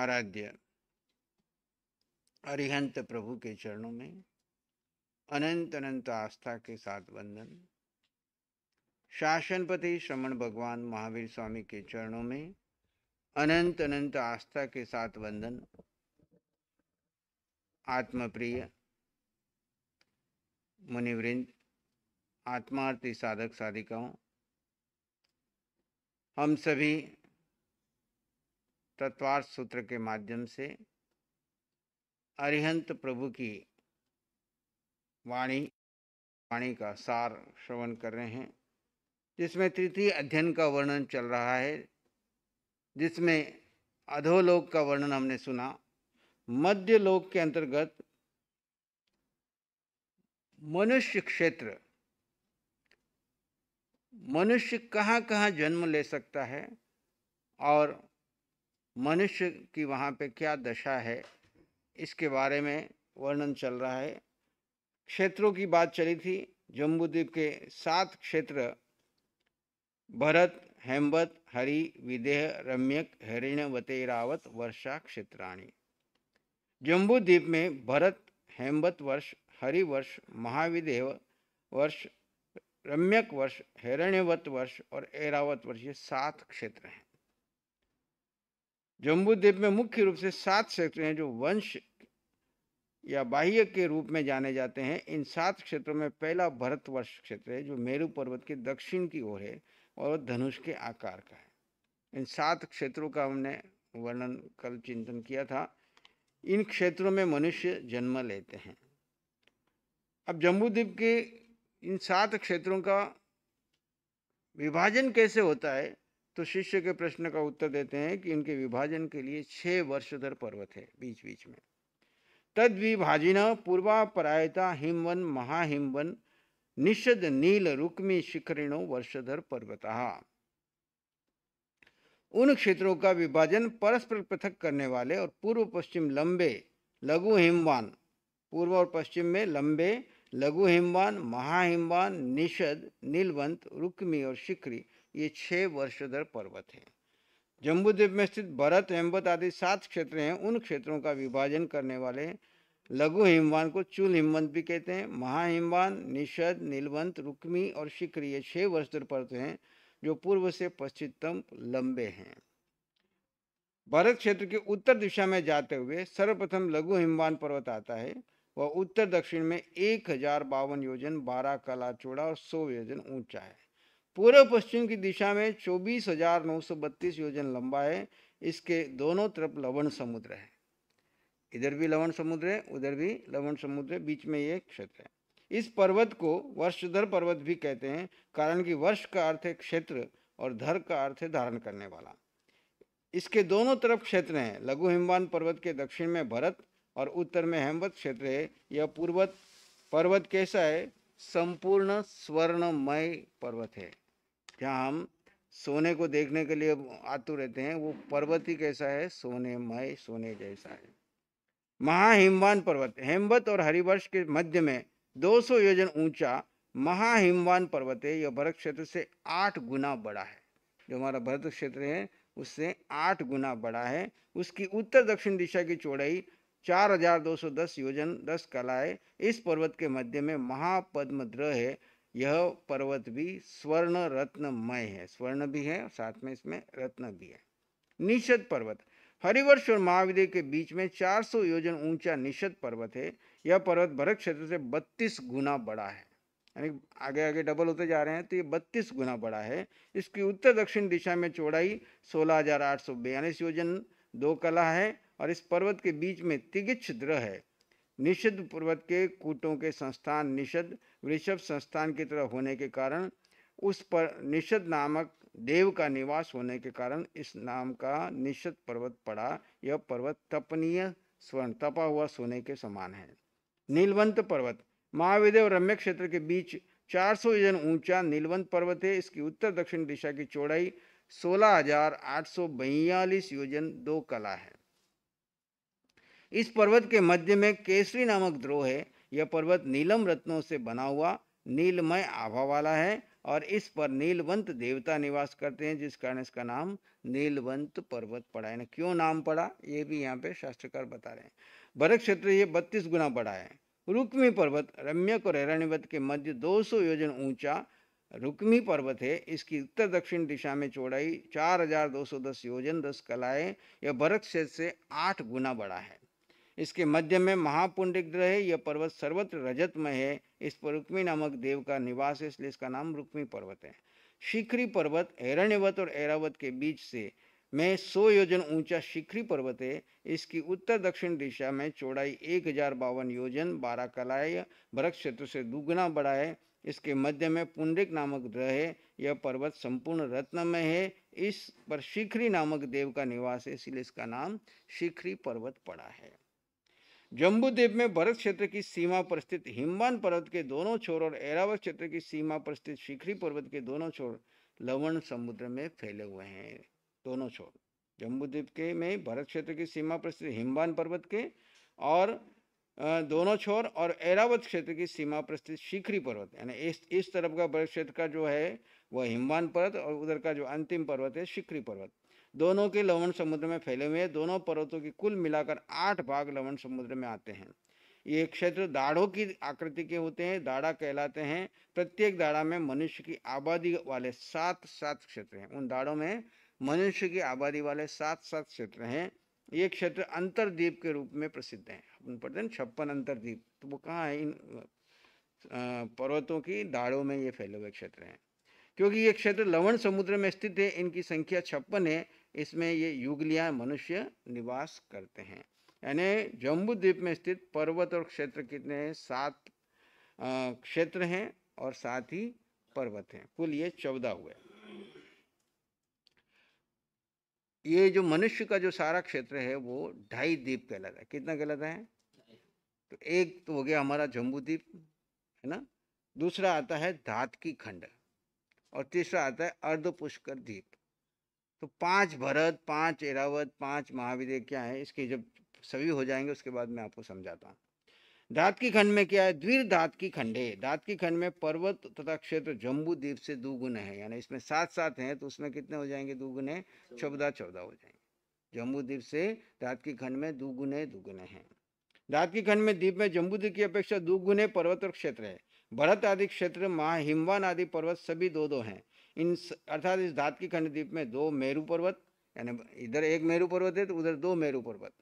आराध्य अरिहंत प्रभु के चरणों में अनंत अनंत आस्था के साथ वंदन शासनपति श्रमण भगवान महावीर स्वामी के चरणों में अनंत अनंत आस्था के साथ वंदन आत्मप्रिय मुनिवृंद आत्मार्थी साधक साधिकाओं हम सभी तत्वार्थ सूत्र के माध्यम से अरिहंत प्रभु की वाणी वाणी का सार श्रवण कर रहे हैं जिसमें तृतीय अध्ययन का वर्णन चल रहा है जिसमें अधोलोक का वर्णन हमने सुना मध्य लोक के अंतर्गत मनुष्य क्षेत्र मनुष्य कहाँ कहाँ जन्म ले सकता है और मनुष्य की वहाँ पे क्या दशा है इसके बारे में वर्णन चल रहा है क्षेत्रों की बात चली थी जम्बूद्वीप के सात क्षेत्र भरत हेमवत हरि विदेह रम्यक हरिण वतेरावत वर्षा क्षेत्राणी जम्बूद्वीप में भरत हेमवत वर्ष हरिवर्ष महाविदेह वर्ष रम्यक वर्ष हिरण्यवत वर्ष और एरावत वर्ष ये सात क्षेत्र हैं जम्बू द्वीप में मुख्य रूप से सात क्षेत्र हैं जो वंश या बाह्य के रूप में जाने जाते हैं इन सात क्षेत्रों में पहला भरतवर्ष क्षेत्र है जो मेरू पर्वत के दक्षिण की ओर है और धनुष के आकार का है इन सात क्षेत्रों का हमने वर्णन कल चिंतन किया था इन क्षेत्रों में मनुष्य जन्म लेते हैं अब जम्बूद्वीप के इन सात क्षेत्रों का विभाजन कैसे होता है तो शिष्य के प्रश्न का उत्तर देते हैं कि इनके विभाजन के लिए छः वर्षधर पर्वत है बीच बीच में तद विभाजिन पूर्वापरायता हिमवन महाहिमवन निषद नील रुक्मी शिखरिणों वर्षधर पर्वत उन क्षेत्रों का विभाजन परस्पर पृथक करने वाले और पूर्व पश्चिम लंबे लघु हिमवान पूर्व और पश्चिम में लंबे लघु हिमवान महाहिमवान निषद नीलवंत रुक्मी और शिखरी ये छः वर्षधर पर्वत हैं जम्बूद्वीप में स्थित भरत हेम्बत आदि सात क्षेत्र हैं उन क्षेत्रों का विभाजन करने वाले लघु हिमवान को चूल हिमवंत भी कहते हैं महाहिमवान निषद नीलवंत रुक्मी और शिखर ये छः वर्षधर पर्वत हैं जो पूर्व से पश्चिमतम लंबे हैं भारत क्षेत्र के उत्तर दिशा में जाते हुए सर्वप्रथम लघु हिमवान पर्वत आता है वह उत्तर दक्षिण में एक हजार बावन योजन बारह कला चौड़ा और सौ योजन ऊंचा है पूर्व पश्चिम की दिशा में चौबीस हजार नौ सौ बत्तीस योजन लंबा है इसके दोनों तरफ लवण समुद्र है इधर भी लवण समुद्र है उधर भी लवण समुद्र है बीच में ये क्षेत्र है इस पर्वत को वर्षधर पर्वत भी कहते हैं कारण कि वर्ष का अर्थ है क्षेत्र और धर का अर्थ है धारण करने वाला इसके दोनों तरफ क्षेत्र हैं लघु हिमवान पर्वत के दक्षिण में भरत और उत्तर में हेमवत क्षेत्र है यह पूर्वत पर्वत कैसा है संपूर्ण स्वर्णमय पर्वत है जहाँ हम सोने को देखने के लिए आतु रहते हैं वो पर्वत ही कैसा है सोनेमय सोने जैसा है महाहिमवान पर्वत हेमवत और हरिवर्ष के मध्य में 200 योजन ऊंचा महाहिमवान पर्वत है यह भरत क्षेत्र से आठ गुना बड़ा है जो हमारा भरत क्षेत्र है उससे आठ गुना बड़ा है उसकी उत्तर दक्षिण दिशा की चौड़ाई 4210 योजन 10 कला है इस पर्वत के मध्य में द्रह है यह पर्वत भी स्वर्ण रत्नमय है स्वर्ण भी है साथ में इसमें रत्न भी है निषद पर्वत हरिवर्ष और महाविदे के बीच में 400 योजन ऊंचा निषद पर्वत है यह पर्वत भरत क्षेत्र से 32 गुना बड़ा है यानी आगे आगे डबल होते जा रहे हैं तो ये 32 गुना बड़ा है इसकी उत्तर दक्षिण दिशा में चौड़ाई सोलह हजार आठ सौ बयालीस योजन दो कला है और इस पर्वत के बीच में तिगिच्छ द्र है निषिद्ध पर्वत के कूटों के संस्थान निषद वृषभ संस्थान की तरह होने के कारण उस पर निषद नामक देव का निवास होने के कारण इस नाम का निषद पर्वत पड़ा यह पर्वत तपनीय स्वर्ण तपा हुआ सोने के समान है नीलवंत पर्वत महाविद्य और रम्य क्षेत्र के बीच 400 योजन ऊंचा नीलवंत पर्वत है इसकी उत्तर दक्षिण दिशा की चौड़ाई सोलह हजार आठ सौ बयालीस योजन दो कला है इस पर्वत के मध्य में केसरी नामक द्रोह है यह पर्वत नीलम रत्नों से बना हुआ नीलमय आभा वाला है और इस पर नीलवंत देवता निवास करते हैं जिस कारण इसका नाम नीलवंत पर्वत पड़ा है ना क्यों नाम पड़ा ये भी यहाँ पे शास्त्रकार बता रहे हैं बरक क्षेत्र ये बत्तीस गुना बड़ा है रुक्मी पर्वत रम्यक और हिरण्यवत के मध्य 200 योजन ऊंचा रुक्मी पर्वत है इसकी उत्तर दक्षिण दिशा में चौड़ाई 4210 योजन 10 कलाएं यह बरक क्षेत्र से आठ गुना बड़ा है इसके मध्य में महापुंडिक ग्रह है यह पर्वत सर्वत्र रजतमय है इस पर रुक्मी नामक देव का निवास है इसलिए इसका नाम रुक्मी पर्वत है शिखरी पर्वत ऐरण्यवत और ऐरावत के बीच से में सौ योजन ऊंचा शिखरी पर्वत है इसकी उत्तर दक्षिण दिशा में चौड़ाई एक हजार बावन योजन बारह कलाय भरत क्षेत्र से दुगुना बड़ा है इसके मध्य में पुंडिक नामक ग्रह है यह पर्वत संपूर्ण रत्नमय है इस पर शिखरी नामक देव का निवास है इसलिए इसका नाम शिखरी पर्वत पड़ा है द्वीप में भरत क्षेत्र की सीमा पर स्थित हिमवान पर्वत के दोनों छोर और एरावत क्षेत्र की सीमा पर स्थित शिखरी पर्वत के दोनों छोर लवण समुद्र में फैले हुए हैं दोनों छोर जम्बूद्वीप के में भरत क्षेत्र की सीमा पर स्थित हिमवान पर्वत के और दोनों छोर और एरावत क्षेत्र की सीमा पर स्थित शिखरी पर्वत यानी इस इस तरफ का भरत क्षेत्र का जो है वह हिमवान पर्वत और उधर का जो अंतिम पर्वत है शिखरी पर्वत दोनों के लवण समुद्र में फैले हुए हैं दोनों पर्वतों के कुल मिलाकर आठ भाग लवण समुद्र में आते हैं ये क्षेत्र दाढ़ों की आकृति के होते हैं दाढ़ा कहलाते हैं प्रत्येक दाढ़ा में मनुष्य की आबादी वाले सात सात क्षेत्र हैं उन दाढ़ों में मनुष्य की आबादी वाले सात सात क्षेत्र हैं ये क्षेत्र अंतरद्वीप के रूप में प्रसिद्ध हैं अपन पढ़ते हैं छप्पन अंतरद्वीप तो वो कहाँ है इन पर्वतों की दाढ़ों में ये फैले हुए क्षेत्र हैं क्योंकि ये क्षेत्र लवण समुद्र में स्थित है इनकी संख्या छप्पन है इसमें ये युगलिया मनुष्य निवास करते हैं यानी जम्बू द्वीप में स्थित पर्वत और क्षेत्र कितने हैं सात क्षेत्र हैं और साथ ही पर्वत हैं कुल ये चौदह हुए ये जो मनुष्य का जो सारा क्षेत्र है वो ढाई द्वीप कहलाता है कितना कहलाता है तो एक तो हो गया हमारा जम्बू द्वीप है ना दूसरा आता है धात की खंड और तीसरा आता है अर्ध पुष्कर द्वीप तो पांच भरत पांच एरावत पांच महावीर क्या है इसके जब सभी हो जाएंगे उसके बाद मैं आपको समझाता हूँ धात की खंड में क्या है द्वीर धात की खंडे धात की खंड में पर्वत तथा क्षेत्र जम्बू द्वीप से दुगुने है यानी इसमें सात सात हैं तो उसमें कितने हो जाएंगे दुगुने चौदह चौदह हो जाएंगे जम्बू द्वीप से धात की खंड में दुगुने दुगुने हैं धात की खंड में द्वीप में जम्बू द्वीप की अपेक्षा दुगुने पर्वत और क्षेत्र है भरत आदि क्षेत्र महा हिमवान आदि पर्वत सभी दो दो हैं इन अर्थात इस धात की खंड द्वीप में दो मेरु पर्वत यानी इधर एक मेरु पर्वत है तो उधर दो मेरु पर्वत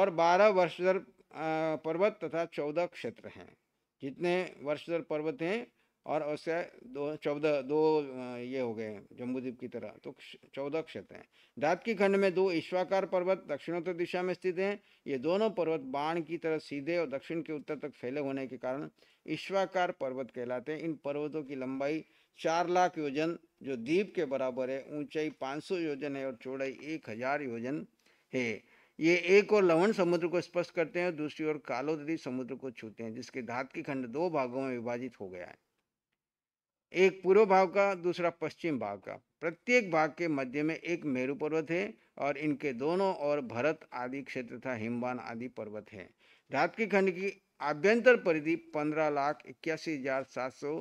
और बारह वर्षधर पर्वत तथा चौदह क्षेत्र हैं जितने वर्षधर पर्वत हैं और उससे दो चौदह दो ये हो गए जम्बूद्वीप की तरह तो चौदह क्षेत्र हैं धात की खंड में दो ईश्वाकार पर्वत दक्षिणोत्तर दिशा में स्थित हैं ये दोनों पर्वत बाण की तरह सीधे और दक्षिण के उत्तर तक फैले होने के कारण ईश्वाकार पर्वत कहलाते हैं इन पर्वतों की लंबाई चार लाख योजन जो दीप के बराबर है ऊंचाई 500 योजन है और चौड़ाई 1000 योजन है ये एक और लवण समुद्र को स्पष्ट करते हैं दूसरी ओर कालोदरी समुद्र को छूते हैं जिसके धात की खंड दो भागों में विभाजित हो गया है एक पूर्व भाग का दूसरा पश्चिम भाग का प्रत्येक भाग के मध्य में एक मेरु पर्वत है और इनके दोनों और भरत आदि क्षेत्र तथा हिमवान आदि पर्वत है धात की खंड की आभ्यंतर परिधि पंद्रह लाख इक्यासी हजार सात सौ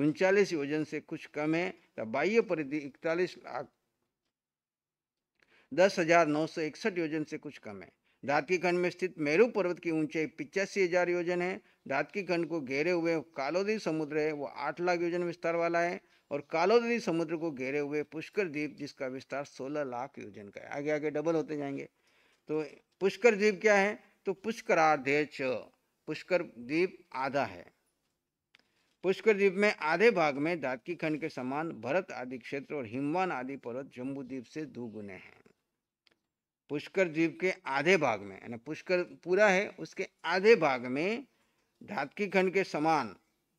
उनचालीस योजन से कुछ कम है तो बाह्य परिधि इकतालीस लाख दस हजार नौ सौ इकसठ योजन से कुछ कम है दातकी खंड में स्थित मेरू पर्वत की ऊंचाई पिचासी हजार योजन है धातकी खंड को घेरे हुए कालोदी समुद्र है वो आठ लाख योजन विस्तार वाला है और कालोदी समुद्र को घेरे हुए पुष्कर द्वीप जिसका विस्तार सोलह लाख योजन का है आगे आगे डबल होते जाएंगे तो पुष्कर द्वीप क्या है तो पुष्कर आधे पुष्कर द्वीप आधा है पुष्कर द्वीप में आधे भाग में धातकी खंड के समान भरत आदि क्षेत्र और हिमवान आदि पर्वत द्वीप से दुगुने हैं पुष्कर द्वीप के आधे भाग में यानी पुष्कर पूरा है उसके आधे भाग में धातकी खंड के समान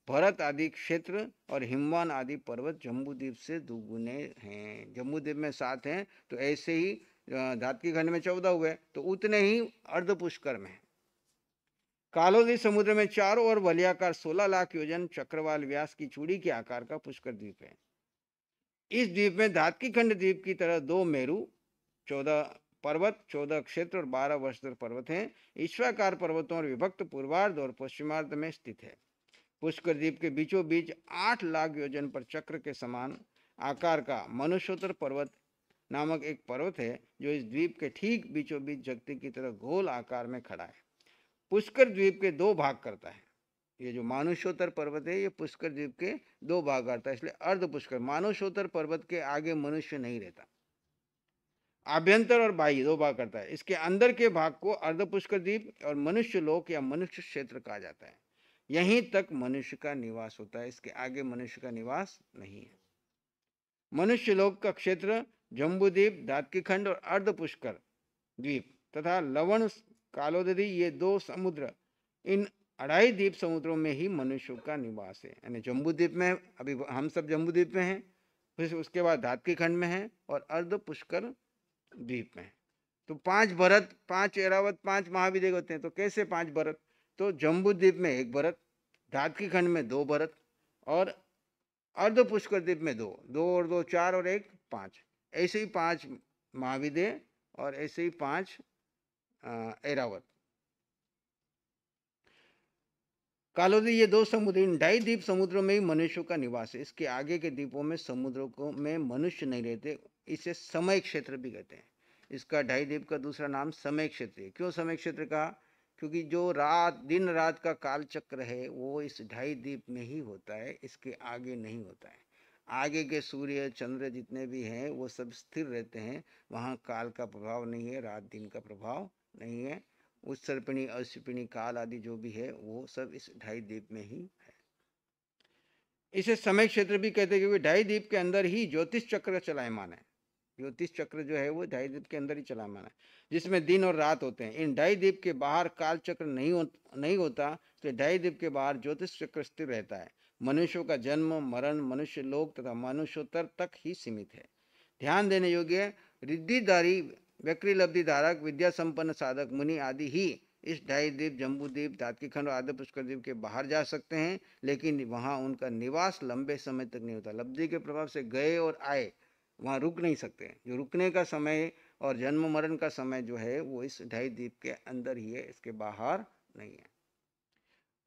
भरत आदि क्षेत्र और हिमवान आदि पर्वत द्वीप से दुगुने हैं जम्बूद्वीप में सात हैं तो ऐसे ही धातकी खंड में चौदह हुए तो उतने ही अर्ध पुष्कर में कालोदी समुद्र में चारों ओर वलयाकार 16 लाख योजन चक्रवाल व्यास की चूड़ी के आकार का पुष्कर द्वीप है इस द्वीप में धात की खंड द्वीप की तरह दो मेरु चौदह पर्वत चौदह क्षेत्र और बारह वर्षधर पर्वत हैं ईश्वाकार पर्वतों और विभक्त पूर्वार्ध और पश्चिमार्ध में स्थित है पुष्कर द्वीप के बीचों बीच आठ लाख योजन पर चक्र के समान आकार का मनुष्योत्तर पर्वत नामक एक पर्वत है जो इस द्वीप के ठीक बीचों बीच जगती की तरह गोल आकार में खड़ा है पुष्कर द्वीप के दो भाग करता है ये जो मानुषोत्तर पर्वत है ये पुष्कर द्वीप के दो भाग करता है इसलिए अर्ध पुष्कर मानुषोत्तर पर्वत के आगे मनुष्य नहीं रहता आभ्यंतर और बाह्य दो भाग करता है इसके अंदर के भाग को अर्ध पुष्कर द्वीप और मनुष्य लोक या मनुष्य क्षेत्र कहा जाता है यहीं तक मनुष्य का निवास होता है इसके आगे मनुष्य का निवास नहीं है मनुष्य लोक का क्षेत्र जम्बूद्वीप दातकी खंड और अर्ध पुष्कर द्वीप तथा लवण कालोदरी ये दो समुद्र इन अढ़ाई द्वीप समुद्रों में ही मनुष्यों का निवास है यानी जम्बूद्वीप में अभी हम सब द्वीप में हैं फिर उसके बाद धातकी खंड में है और अर्ध पुष्कर द्वीप में तो पांच भरत पांच एरावत पांच महाविदेक होते हैं तो कैसे पांच भरत तो जम्बूद्वीप में एक भरत धातकी खंड में दो भरत और अर्ध पुष्कर द्वीप में दो दो और दो चार और एक पाँच ऐसे ही पाँच महाविदे और ऐसे ही पाँच एरावत कालोदी ये दो समुद्र इन ढाई द्वीप समुद्रों में ही मनुष्यों का निवास है इसके आगे के द्वीपों में समुद्रों को में मनुष्य नहीं रहते इसे समय क्षेत्र भी कहते हैं इसका ढाई द्वीप का दूसरा नाम समय क्षेत्र है क्यों समय क्षेत्र का क्योंकि जो रात दिन रात का काल चक्र है वो इस ढाई द्वीप में ही होता है इसके आगे नहीं होता है आगे के सूर्य चंद्र जितने भी हैं वो सब स्थिर रहते हैं वहाँ काल का प्रभाव नहीं है रात दिन का प्रभाव नहीं है उस उत्सर्पिणी अस्पिणी काल आदि जो भी है वो सब इस ढाई द्वीप में ही है इसे समय क्षेत्र भी कहते हैं क्योंकि ढाई द्वीप के अंदर ही ज्योतिष चक्र चलायमान है ज्योतिष चक्र जो है वो ढाई द्वीप के अंदर ही चलायमान है जिसमें दिन और रात होते हैं इन ढाई द्वीप के बाहर काल चक्र नहीं हो नहीं होता तो ढाई द्वीप के बाहर ज्योतिष चक्र स्थिर रहता है मनुष्यों का जन्म मरण मनुष्य लोक तथा मनुष्योत्तर तक ही सीमित है ध्यान देने योग्य रिद्धिदारी व्यक्ति लब्धि धारक विद्या संपन्न साधक मुनि आदि ही इस ढाई द्वीप जम्बूद्वीप दातकीखंड और आदि पुष्कर द्वीप के बाहर जा सकते हैं लेकिन वहाँ उनका निवास लंबे समय तक नहीं होता लब्धि के प्रभाव से गए और आए वहाँ रुक नहीं सकते जो रुकने का समय और जन्म मरण का समय जो है वो इस ढाई द्वीप के अंदर ही है इसके बाहर नहीं है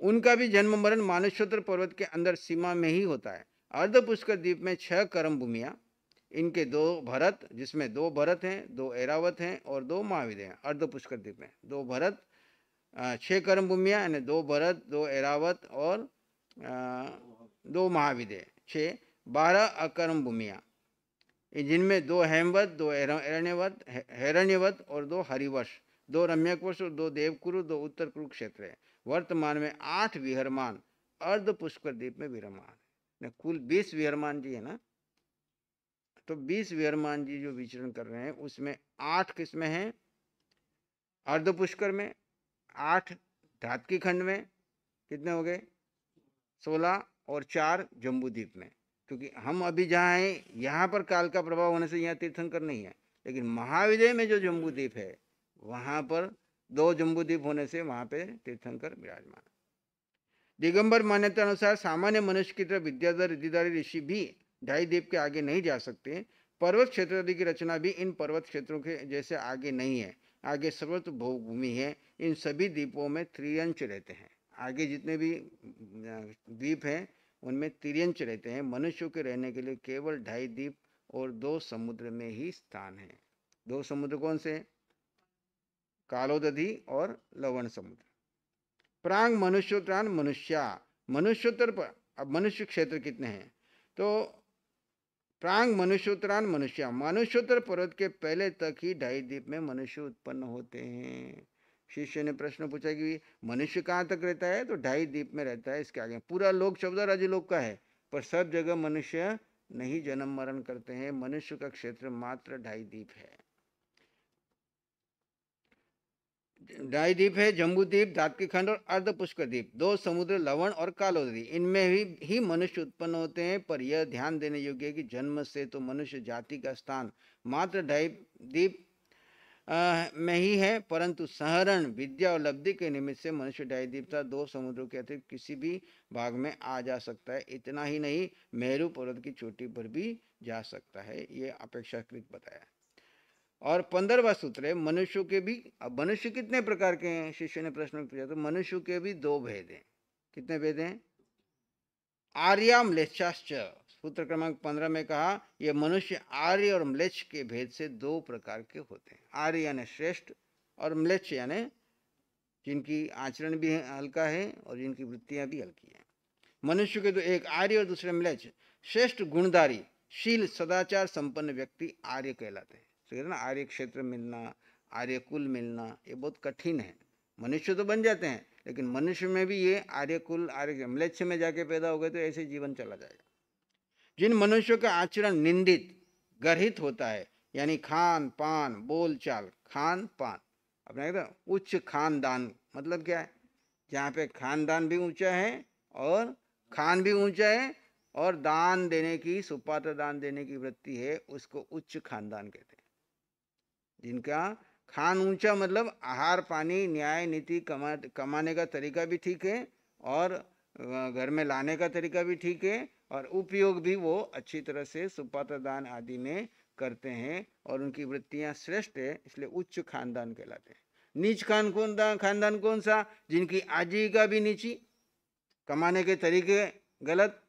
उनका भी जन्म मरण मानसोत्र पर्वत के अंदर सीमा में ही होता है अर्ध पुष्कर द्वीप में छह कर्म भूमिया इनके दो भरत जिसमें दो भरत हैं दो ऐरावत हैं और दो महाविद हैं अर्ध पुष्कर द्वीप में दो भरत छः कर्म भूमिया यानी दो भरत दो ऐरावत और दो महाविद छे छः बारह अकर्म भूमिया जिनमें दो हेमवत दो हिरण्यवत हिरण्यवत और दो हरिवश दो रम्यकवश और दो देवकुरु दो उत्तर कुरुक्षेत्र है वर्तमान में आठ विहरमान अर्ध पुष्कर द्वीप में विहरमान है कुल बीस विहरमान जी है ना तो बीस वीरमान जी जो विचरण कर रहे हैं उसमें आठ किस्में हैं अर्ध पुष्कर में आठ धातकी खंड में कितने हो गए सोलह और चार जम्बूद्वीप में क्योंकि हम अभी जहाँ हैं यहाँ पर काल का प्रभाव होने से यहाँ तीर्थंकर नहीं है लेकिन महाविजय में जो जम्बूद्वीप है वहाँ पर दो जम्बूद्वीप होने से वहाँ पे तीर्थंकर विराजमान दिगंबर मान्यता अनुसार सामान्य मनुष्य की तरह विद्याधर ऋषि भी ढाई द्वीप के आगे नहीं जा सकते पर्वत क्षेत्र आदि की रचना भी इन पर्वत क्षेत्रों के जैसे आगे नहीं है आगे सर्वत्र भूमि है इन सभी द्वीपों में त्रियंश रहते हैं आगे जितने भी द्वीप हैं उनमें त्रियंश रहते हैं मनुष्यों के रहने के लिए केवल ढाई द्वीप और दो समुद्र में ही स्थान है दो समुद्र कौन से कालोदधि और लवण समुद्र प्रांग मनुष्योत्तरान मनुष्या मनुष्योत्तर पर अब मनुष्य क्षेत्र कितने हैं तो प्रांग मनुष्योत्तरान मनुष्य मनुष्योत्तर पर्वत के पहले तक ही ढाई द्वीप में मनुष्य उत्पन्न होते हैं शिष्य ने प्रश्न पूछा कि मनुष्य कहाँ तक रहता है तो ढाई द्वीप में रहता है इसके आगे पूरा लोक शब्द राजलोक का है पर सब जगह मनुष्य नहीं जन्म मरण करते हैं मनुष्य का क्षेत्र मात्र ढाई द्वीप है द्वीप है जम्बूद्वीप खंड और अर्ध द्वीप दो समुद्र लवण और कालोदी इनमें भी ही मनुष्य उत्पन्न होते हैं पर यह ध्यान देने योग्य है कि जन्म से तो मनुष्य जाति का स्थान मात्र द्वीप में ही है परंतु सहरण विद्या और लब्धि के निमित्त से मनुष्य द्वीप था दो समुद्रों के अतिरिक्त किसी भी भाग में आ जा सकता है इतना ही नहीं मेहरू पर्वत की चोटी पर भी जा सकता है ये अपेक्षाकृत बताया और पंद्रहवा सूत्र है मनुष्य के भी अब मनुष्य कितने प्रकार के हैं शिष्य ने प्रश्न पूछा तो मनुष्य के भी दो भेद हैं कितने भेद हैं आर्या म्लेच्छाश्च सूत्र क्रमांक पंद्रह में कहा यह मनुष्य आर्य और म्लेच्छ के भेद से दो प्रकार के होते हैं आर्य यानी श्रेष्ठ और म्लेच्छ यानी जिनकी आचरण भी हल्का है और जिनकी वृत्तियां भी हल्की हैं मनुष्य के तो एक आर्य और दूसरे म्लेच्छ श्रेष्ठ गुणदारी शील सदाचार संपन्न व्यक्ति आर्य कहलाते हैं तो कहते ना आर्य क्षेत्र मिलना आर्य कुल मिलना ये बहुत कठिन है मनुष्य तो बन जाते हैं लेकिन मनुष्य में भी ये आर्य कुल आर्य मलेच्छ में जाके पैदा हो गए तो ऐसे जीवन चला जाएगा जिन मनुष्यों का आचरण निंदित गर्हित होता है यानी खान पान बोल चाल खान पान अपना कहते उच्च खानदान मतलब क्या है जहाँ पे खानदान भी ऊंचा है और खान भी ऊंचा है और दान देने की सुपात्र दान देने की वृत्ति है उसको उच्च खानदान कहते हैं जिनका खान ऊंचा मतलब आहार पानी न्याय नीति कमा कमाने का तरीका भी ठीक है और घर में लाने का तरीका भी ठीक है और उपयोग भी वो अच्छी तरह से सुपात्र दान आदि में करते हैं और उनकी वृत्तियाँ श्रेष्ठ है इसलिए उच्च खानदान कहलाते हैं नीच खान कौन खानदान कौन सा जिनकी आजीविका भी नीची कमाने के तरीके गलत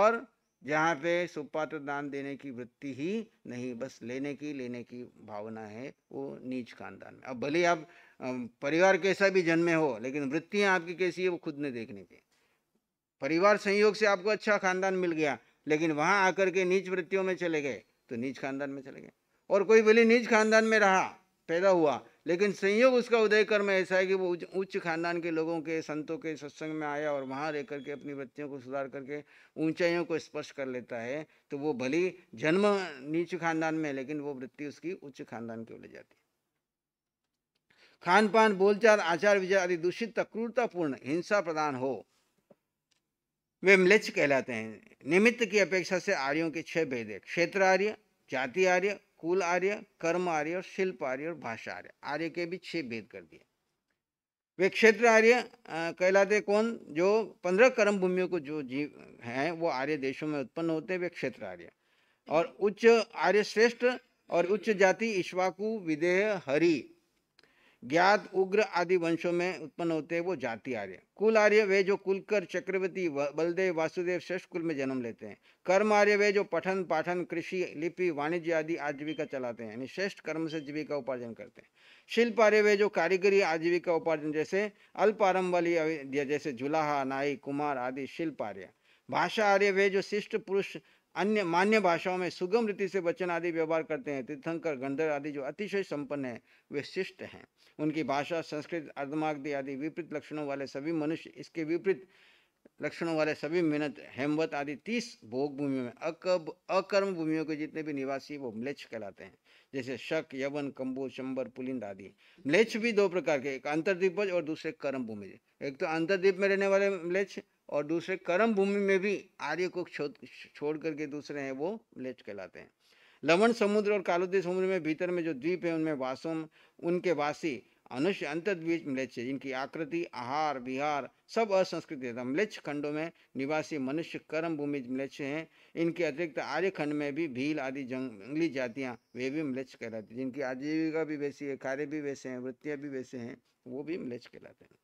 और जहाँ पे सुपात्र दान देने की वृत्ति ही नहीं बस लेने की लेने की भावना है वो नीच खानदान में अब भले आप परिवार कैसा भी जन्मे हो लेकिन वृत्तियाँ आपकी कैसी है वो खुद ने देखने की परिवार संयोग से आपको अच्छा खानदान मिल गया लेकिन वहाँ आकर के नीच वृत्तियों में चले गए तो नीच खानदान में चले गए और कोई भले नीच खानदान में रहा पैदा हुआ लेकिन संयोग उसका उदय कर्म ऐसा है कि वो उच्च खानदान के लोगों के संतों के सत्संग में आया और वहाँ रह करके अपनी वृत्तियों को सुधार करके ऊंचाइयों को स्पर्श कर लेता है तो वो भली जन्म नीच खानदान में लेकिन वो वृत्ति उसकी उच्च खानदान की ओर ले जाती है खान पान बोलचाल आचार विचार आदि दूषित क्रूरतापूर्ण हिंसा प्रदान हो वे म्लेच कहलाते हैं निमित्त की अपेक्षा से आर्यों के छह भेद है क्षेत्र आर्य जाति आर्य कुल आर्य कर्म आर्य और शिल्प आर्य और भाषा आर्य आर्य के भी छह भेद कर दिए वे क्षेत्र आर्य कहलाते कौन जो पंद्रह कर्म भूमियों को जो जीव हैं वो आर्य देशों में उत्पन्न होते वे क्षेत्र आर्य और उच्च आर्य श्रेष्ठ और उच्च जाति इश्वाकु विदेह हरि ज्ञात उग्र आदि वंशों में उत्पन्न होते हैं वो जाति आर्य कुल आर्य वे जो कुलकर चक्रवर्ती बलदेव वासुदेव श्रेष्ठ कुल में जन्म लेते हैं कर्म आर्य वे जो पठन पाठन कृषि लिपि वाणिज्य आदि आजीविका चलाते हैं यानी श्रेष्ठ कर्म से जीविका उपार्जन करते हैं शिल्प आर्य वे जो कारीगरी आजीविका उपार्जन जैसे अल्प आरंभ वाली जैसे जुलाहा नाई कुमार आदि शिल्प आर्य भाषा आर्य वे जो शिष्ट पुरुष अन्य मान्य भाषाओं में सुगम रीति से वचन आदि व्यवहार करते हैं तीर्थंकर गंधर आदि जो अतिशय संपन्न है वे शिष्ट हैं उनकी भाषा संस्कृत अर्धमाग्धि आदि विपरीत लक्षणों वाले सभी मनुष्य इसके विपरीत लक्षणों वाले सभी मेहनत हेमवत आदि तीस भोग भूमियों में अकब अकर्म भूमियों के जितने भी निवासी वो म्लेच्छ कहलाते हैं जैसे शक यवन कम्बो चंबर पुलिंद आदि म्लेच्छ भी दो प्रकार के एक अंतर्द्वीपज और दूसरे कर्म भूमि एक तो अंतर्द्वीप में रहने वाले म्लेच्छ और दूसरे कर्म भूमि में भी आर्य को छोड़ करके दूसरे हैं वो म्लेच्छ कहलाते हैं लवण समुद्र और कालोदी समुद्र में भीतर में जो द्वीप है उनमें वासों उनके वासी अनुष्य अंतर्द्वीप म्लेच्छ है जिनकी आकृति आहार विहार सब असंस्कृति है म्लेच्छ खंडों में निवासी मनुष्य कर्म भूमि म्लेच्छ हैं इनके अतिरिक्त आर्य खंड में भी भील आदि जंगली जातियाँ वे भी म्लेच्छ कहलाती हैं जिनकी आजीविका भी वैसी है कार्य भी वैसे हैं वृत्तियाँ भी वैसे हैं वो भी म्लेच्छ कहलाते हैं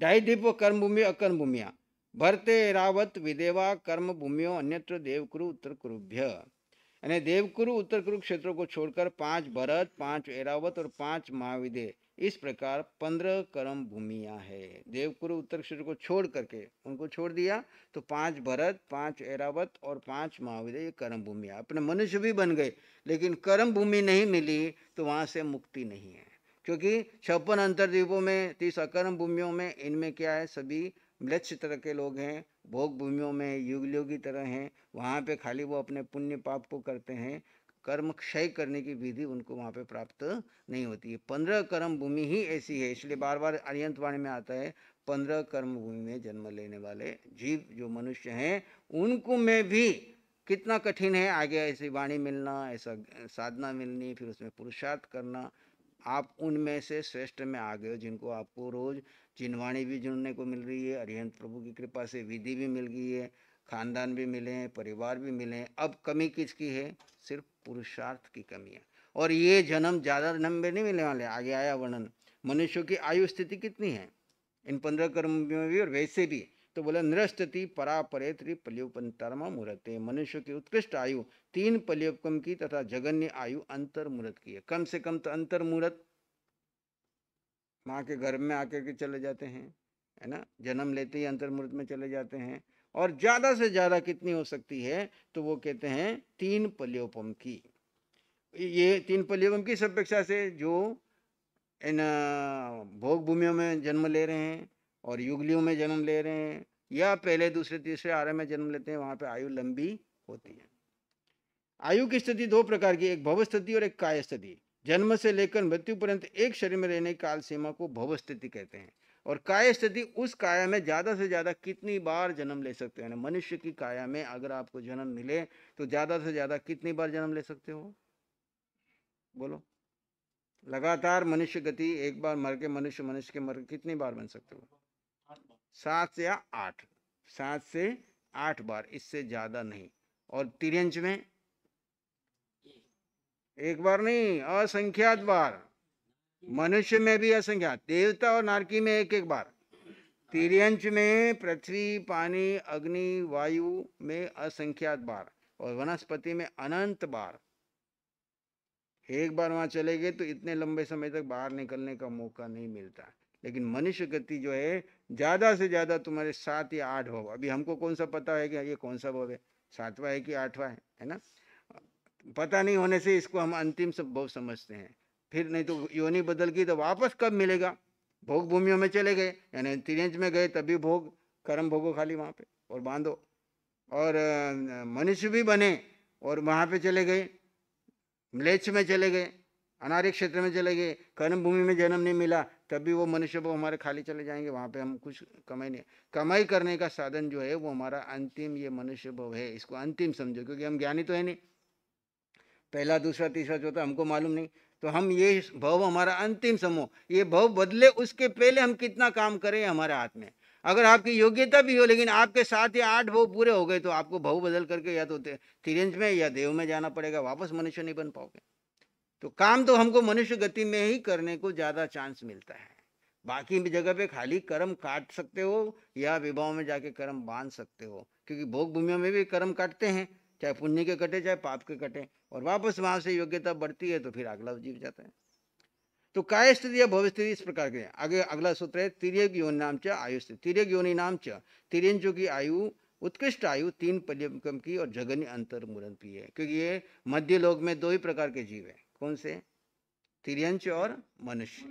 डाइडीप कर्म भूमि अकर्म भूमिया भरते रावत विदेवा कर्म भूमियो अन्यत्र देवकुरु उत्तर कुरुभ्य यानी देवकुरु उत्तर कुरु क्षेत्रों को छोड़कर पांच भरत पांच एरावत और पांच महाविदे इस प्रकार पंद्रह कर्म भूमिया है देवकुरु उत्तर क्षेत्र को छोड़ करके उनको छोड़ दिया तो पांच भरत पांच एरावत और पांच महाविदे ये कर्म भूमिया अपने मनुष्य भी बन गए लेकिन कर्म भूमि नहीं मिली तो वहाँ से मुक्ति नहीं है क्योंकि छप्पन अंतरद्वीपों में तीस अकर्म भूमियों में इनमें क्या है सभी मृक्ष तरह के लोग हैं भोग भूमियों में युगलियों की तरह हैं वहाँ पे खाली वो अपने पुण्य पाप को करते हैं कर्म क्षय करने की विधि उनको वहाँ पे प्राप्त नहीं होती है पंद्रह कर्म भूमि ही ऐसी है इसलिए बार बार अरियंतवाणी में आता है पंद्रह कर्म भूमि में जन्म लेने वाले जीव जो मनुष्य हैं उनको में भी कितना कठिन है आगे ऐसी वाणी मिलना ऐसा साधना मिलनी फिर उसमें पुरुषार्थ करना आप उनमें से श्रेष्ठ में आ गए हो जिनको आपको रोज़ चिनवाणी भी जुड़ने को मिल रही है अरिहंत प्रभु की कृपा से विधि भी मिल गई है खानदान भी मिले हैं परिवार भी मिले हैं अब कमी किसकी है सिर्फ पुरुषार्थ की कमी है और ये जन्म ज़्यादा लंबे नहीं मिलने वाले आगे आया वर्णन मनुष्यों की आयु स्थिति कितनी है इन पंद्रह कर्म में भी और वैसे भी तो बोला नृस्तति परापरे त्रिपल्युपंतरम मूर्ते मनुष्य की उत्कृष्ट आयु तीन पल्युपकम की तथा जगन्य आयु मुहूर्त की है कम से कम तो मुहूर्त माँ के घर में आकर के चले जाते हैं है ना जन्म लेते ही मुहूर्त में चले जाते हैं और ज़्यादा से ज़्यादा कितनी हो सकती है तो वो कहते हैं तीन पल्योपम की ये तीन पल्योपम की सपेक्षा से जो इन भोग भूमियों में जन्म ले रहे हैं और युगलियों में जन्म ले रहे हैं या पहले दूसरे तीसरे आर्य में जन्म लेते हैं वहाँ पर आयु लंबी होती है आयु की स्थिति दो प्रकार की एक भव स्थिति और एक काय स्थिति जन्म से लेकर मृत्यु पर्यंत एक शरीर में रहने की काल सीमा को भव स्थिति कहते हैं और काय स्थिति उस काया में ज़्यादा से ज़्यादा कितनी बार जन्म ले सकते हैं मनुष्य की काया में अगर आपको जन्म मिले तो ज़्यादा से ज़्यादा कितनी बार जन्म ले सकते हो बोलो लगातार मनुष्य गति एक बार मर के मनुष्य मनुष्य के मर कितनी बार बन सकते हो सात या आठ सात से आठ बार इससे ज़्यादा नहीं और तिरंज में एक बार नहीं असंख्यात बार मनुष्य में भी असंख्यात देवता और नारकी में एक एक बार तिरंच में पृथ्वी पानी अग्नि वायु में असंख्यात बार और वनस्पति में अनंत बार एक बार वहाँ चले गए तो इतने लंबे समय तक बाहर निकलने का मौका नहीं मिलता लेकिन मनुष्य गति जो है ज़्यादा से ज़्यादा तुम्हारे सात या आठ भाव अभी हमको कौन सा पता है कि हाँ, ये कौन सा भाव है सातवा है कि आठवा है है ना पता नहीं होने से इसको हम अंतिम सब भाव समझते हैं फिर नहीं तो योनि बदल गई तो वापस कब मिलेगा भोग भूमियों में चले गए यानी तिरेंज में गए तभी भोग कर्म भोगो खाली वहाँ पे और बांधो और मनुष्य भी बने और वहाँ पे चले गए म्लेच्छ में चले गए अनार्य क्षेत्र में चले गए कर्म भूमि में जन्म नहीं मिला तभी वो मनुष्य वो हमारे खाली चले जाएंगे वहाँ पे हम कुछ कमाई नहीं कमाई करने का साधन जो है वो हमारा अंतिम ये मनुष्य भव है इसको अंतिम समझो क्योंकि हम ज्ञानी तो है नहीं पहला दूसरा तीसरा चौथा हमको मालूम नहीं तो हम ये भव हमारा अंतिम समूह ये भव बदले उसके पहले हम कितना काम करें हमारे हाथ में अगर आपकी योग्यता भी हो लेकिन आपके साथ ही आठ भव पूरे हो गए तो आपको भव बदल करके या तो तिरंज में या देव में जाना पड़ेगा वापस मनुष्य नहीं बन पाओगे तो काम तो हमको मनुष्य गति में ही करने को ज़्यादा चांस मिलता है बाकी भी जगह पे खाली कर्म काट सकते हो या विवाहों में जाके कर्म बांध सकते हो क्योंकि भोग भूमियों में भी कर्म काटते हैं चाहे पुण्य के कटे चाहे पाप के कटे और वापस वहां से योग्यता बढ़ती है तो फिर अगला जीव जाता है तो काय स्थिति या भव्य स्थिति इस प्रकार के आगे अगला सूत्र है तिर योन नाम च आयु स्थिति तिर योनि नाम च तिरंजों की आयु उत्कृष्ट आयु तीन पर्यकम की और जगन्य अंतर मूलन की है क्योंकि ये मध्य लोक में दो ही प्रकार के जीव है कौन से तिरंच और मनुष्य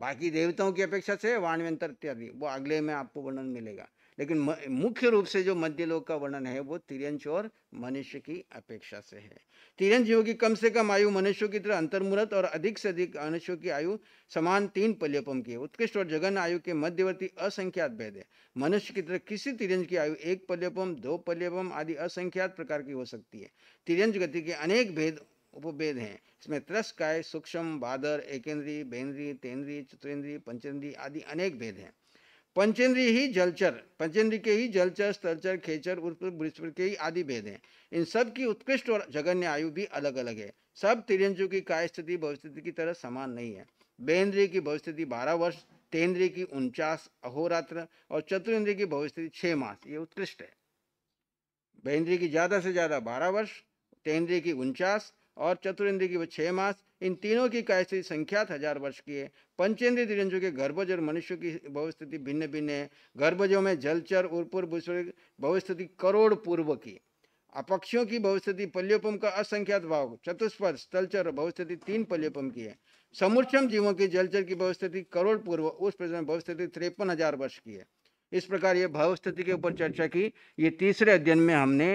बाकी देवताओं की अपेक्षा से वाणव्यंतर इत्यादि वो अगले में आपको वर्णन मिलेगा लेकिन मुख्य रूप से जो मध्य लोक का वर्णन है वो तिरंश और मनुष्य की अपेक्षा से है तिरंश की कम से कम आयु मनुष्यों की तरह अंतर्मुहूर्त और अधिक से अधिक मनुष्यों की आयु समान तीन पल्यपम की उत्कृष्ट और जगन आयु के मध्यवर्ती असंख्यात भेद है मनुष्य की तरह किसी तिरंज की आयु एक पल्यपम दो पल्यपम आदि असंख्यात प्रकार की हो सकती है तिरंज गति के अनेक भेद उपभेद हैं इसमें त्रस्काय सूक्ष्म बादर एकेंद्रीय बेन्द्रीय तेंद्रीय चतुरेंद्रीय पंचेंद्रीय आदि अनेक भेद हैं पंचेंद्रीय ही जलचर पंचेंद्रीय के ही जलचर स्थलचर खेचर बृहस्पति के ही आदि भेद हैं इन सब की उत्कृष्ट और जगन्य आयु भी अलग अलग है सब तिरंजु की काय स्थिति भविष्य की तरह समान नहीं है बेन्द्रीय की भविष्य बारह वर्ष तेंद्रीय की उनचास अहोरात्र और चतुरेंद्रीय की भविष्य छः मास ये उत्कृष्ट है बेन्द्रीय की ज़्यादा से ज़्यादा बारह वर्ष तेंद्रीय की उनचास और चतुरेंद्र की छः मास इन तीनों की कैसी संख्या हजार वर्ष की है पंचेंद्र तिरंजों के गर्भज और मनुष्यों की भविस्थिति भिन्न भिन्न है गर्भजों में जलचर उर्पुर भविस्थिति करोड़ पूर्व की अपक्षियों की भविष्यति पल्योपम का असंख्यात भाव चतुष्पद स्थलचर भविष्यति तीन पल्योपम की है समूर्चम जीवों की जलचर की भविष्यति करोड़ पूर्व उस प्रश्न में भविष्यति तिरपन हजार वर्ष की है इस प्रकार ये भावस्थिति के ऊपर चर्चा की ये तीसरे अध्ययन में हमने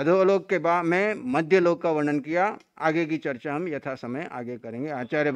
अधोलोक के बाद में मध्य लोक का वर्णन किया आगे की चर्चा हम यथा समय आगे करेंगे आचार्य